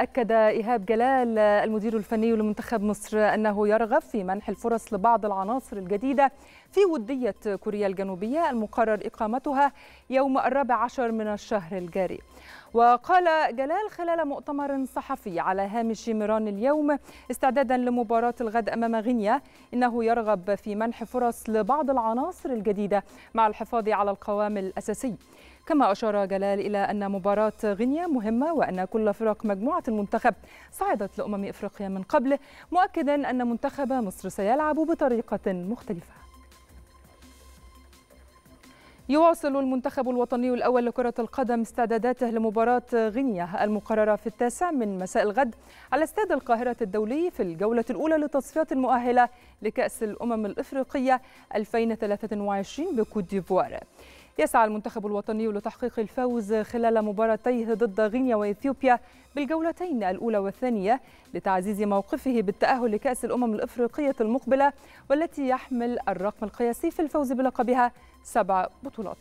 أكد إيهاب جلال المدير الفني لمنتخب مصر أنه يرغب في منح الفرص لبعض العناصر الجديدة في ودية كوريا الجنوبية المقرر إقامتها يوم الرابع عشر من الشهر الجاري وقال جلال خلال مؤتمر صحفي على هامش ميران اليوم استعدادا لمباراة الغد أمام غينيا إنه يرغب في منح فرص لبعض العناصر الجديدة مع الحفاظ على القوام الأساسي كما أشار جلال إلى أن مباراة غينيا مهمة وأن كل فرق مجموعة المنتخب صعدت لأمم إفريقيا من قبل مؤكدا أن منتخب مصر سيلعب بطريقة مختلفة يواصل المنتخب الوطني الأول لكرة القدم استعداداته لمباراة غينيا المقررة في التاسع من مساء الغد على استاد القاهرة الدولي في الجولة الأولى لتصفيات المؤهلة لكأس الأمم الإفريقية 2023 بكوت ديفوار. يسعى المنتخب الوطني لتحقيق الفوز خلال مباراتيه ضد غينيا وإثيوبيا بالجولتين الأولى والثانية لتعزيز موقفه بالتأهل لكأس الأمم الإفريقية المقبلة والتي يحمل الرقم القياسي في الفوز بلقبها سبع بطولات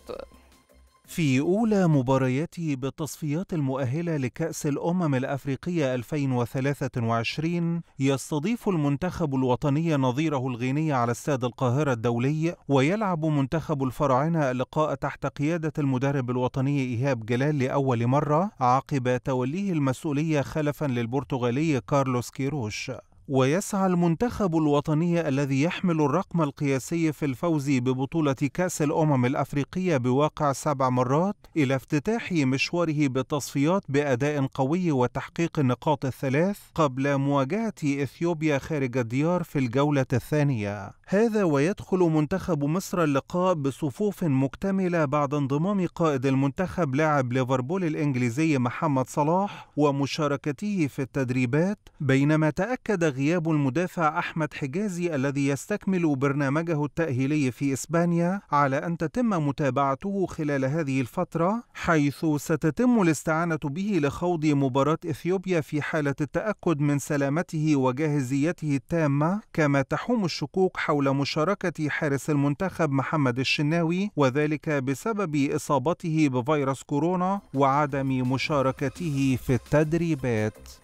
في أولى مبارياته بالتصفيات المؤهلة لكأس الأمم الأفريقية 2023 يستضيف المنتخب الوطني نظيره الغيني على استاد القاهرة الدولي ويلعب منتخب الفراعنة اللقاء تحت قيادة المدرب الوطني إيهاب جلال لأول مرة عقب توليه المسؤولية خلفا للبرتغالي كارلوس كيروش ويسعى المنتخب الوطني الذي يحمل الرقم القياسي في الفوز ببطولة كأس الأمم الأفريقية بواقع سبع مرات إلى افتتاح مشواره بالتصفيات بأداء قوي وتحقيق النقاط الثلاث قبل مواجهة إثيوبيا خارج الديار في الجولة الثانية هذا ويدخل منتخب مصر اللقاء بصفوف مكتملة بعد انضمام قائد المنتخب لاعب ليفربول الإنجليزي محمد صلاح ومشاركته في التدريبات بينما تأكد غياب المدافع أحمد حجازي الذي يستكمل برنامجه التأهيلي في إسبانيا على أن تتم متابعته خلال هذه الفترة حيث ستتم الاستعانة به لخوض مباراة إثيوبيا في حالة التأكد من سلامته وجاهزيته التامة كما تحوم الشكوك حول مشاركة حارس المنتخب محمد الشناوي وذلك بسبب إصابته بفيروس كورونا وعدم مشاركته في التدريبات